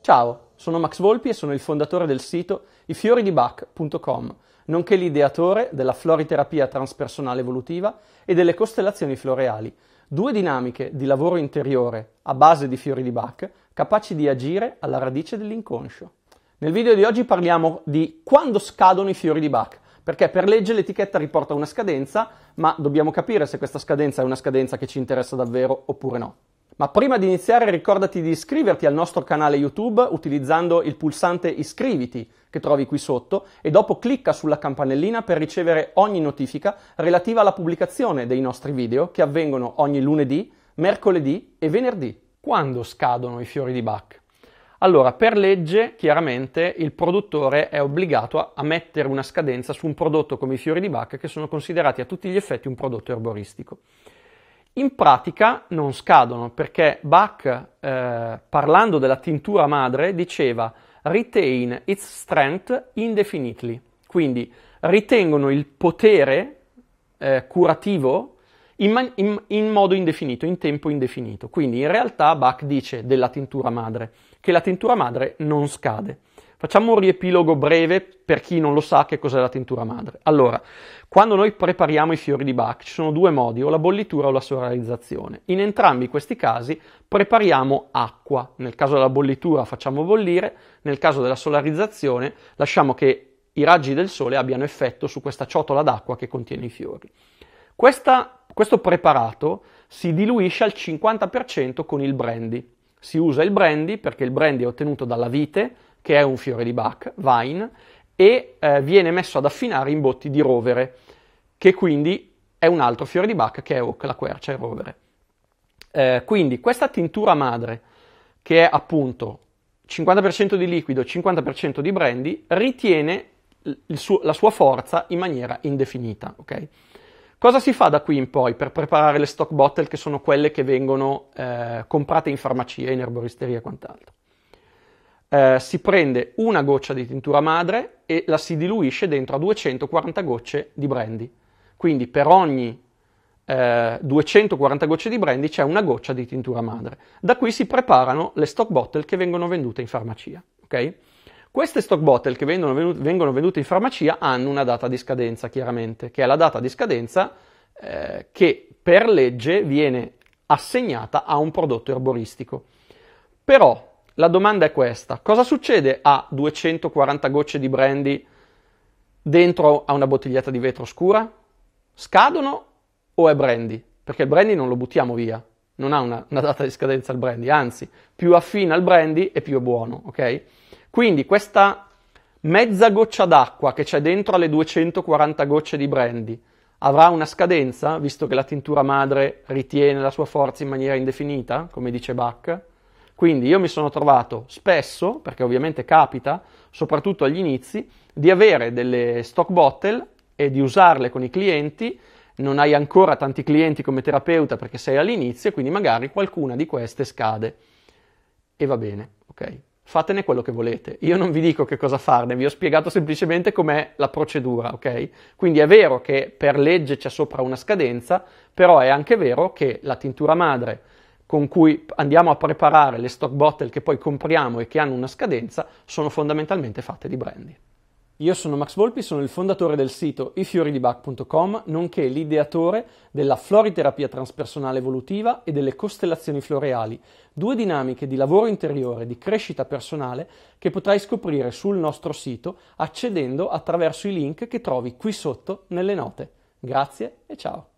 Ciao, sono Max Volpi e sono il fondatore del sito ifioridibac.com, nonché l'ideatore della floriterapia transpersonale evolutiva e delle costellazioni floreali, due dinamiche di lavoro interiore a base di fiori di Bach capaci di agire alla radice dell'inconscio. Nel video di oggi parliamo di quando scadono i fiori di Bach, perché per legge l'etichetta riporta una scadenza, ma dobbiamo capire se questa scadenza è una scadenza che ci interessa davvero oppure no. Ma prima di iniziare ricordati di iscriverti al nostro canale YouTube utilizzando il pulsante iscriviti che trovi qui sotto e dopo clicca sulla campanellina per ricevere ogni notifica relativa alla pubblicazione dei nostri video che avvengono ogni lunedì, mercoledì e venerdì. Quando scadono i fiori di Bach? Allora, per legge, chiaramente, il produttore è obbligato a mettere una scadenza su un prodotto come i fiori di Bach che sono considerati a tutti gli effetti un prodotto erboristico. In pratica non scadono perché Bach, eh, parlando della tintura madre, diceva retain its strength indefinitely, quindi ritengono il potere eh, curativo in, man- in, in modo indefinito, in tempo indefinito. Quindi in realtà Bach dice della tintura madre che la tintura madre non scade. Facciamo un riepilogo breve per chi non lo sa che cos'è la tintura madre. Allora, quando noi prepariamo i fiori di Bach ci sono due modi, o la bollitura o la solarizzazione. In entrambi questi casi prepariamo acqua. Nel caso della bollitura facciamo bollire, nel caso della solarizzazione lasciamo che i raggi del sole abbiano effetto su questa ciotola d'acqua che contiene i fiori. Questa, questo preparato si diluisce al 50% con il brandy. Si usa il brandy perché il brandy è ottenuto dalla vite, che è un fiore di Bach, vine, e eh, viene messo ad affinare in botti di rovere, che quindi è un altro fiore di Bach che è oak, la quercia e rovere. Eh, quindi questa tintura madre, che è appunto 50% di liquido, 50% di brandy, ritiene suo, la sua forza in maniera indefinita. Okay? Cosa si fa da qui in poi per preparare le stock bottle che sono quelle che vengono eh, comprate in farmacia, in erboristeria e quant'altro? Eh, si prende una goccia di tintura madre e la si diluisce dentro a 240 gocce di brandy. Quindi per ogni eh, 240 gocce di brandy c'è una goccia di tintura madre. Da qui si preparano le stock bottle che vengono vendute in farmacia. Okay? Queste stock bottle che vengono, vengono vendute in farmacia hanno una data di scadenza, chiaramente, che è la data di scadenza eh, che per legge viene assegnata a un prodotto erboristico. Però la domanda è questa: cosa succede a 240 gocce di brandy dentro a una bottiglietta di vetro scura? Scadono o è brandy? Perché il brandy non lo buttiamo via, non ha una, una data di scadenza il brandy, anzi, più affina il brandy e più è buono, ok? Quindi questa mezza goccia d'acqua che c'è dentro alle 240 gocce di brandy avrà una scadenza, visto che la tintura madre ritiene la sua forza in maniera indefinita, come dice Bach. Quindi io mi sono trovato spesso, perché ovviamente capita, soprattutto agli inizi, di avere delle stock bottle e di usarle con i clienti. Non hai ancora tanti clienti come terapeuta perché sei all'inizio, quindi magari qualcuna di queste scade. E va bene, ok? fatene quello che volete. Io non vi dico che cosa farne, vi ho spiegato semplicemente com'è la procedura, ok? Quindi è vero che per legge c'è sopra una scadenza, però è anche vero che la tintura madre con cui andiamo a preparare le stock bottle che poi compriamo e che hanno una scadenza sono fondamentalmente fatte di brandy. Io sono Max Volpi, sono il fondatore del sito ifioridibach.com, nonché l'ideatore della floriterapia transpersonale evolutiva e delle costellazioni floreali, due dinamiche di lavoro interiore e di crescita personale che potrai scoprire sul nostro sito accedendo attraverso i link che trovi qui sotto nelle note. Grazie e ciao!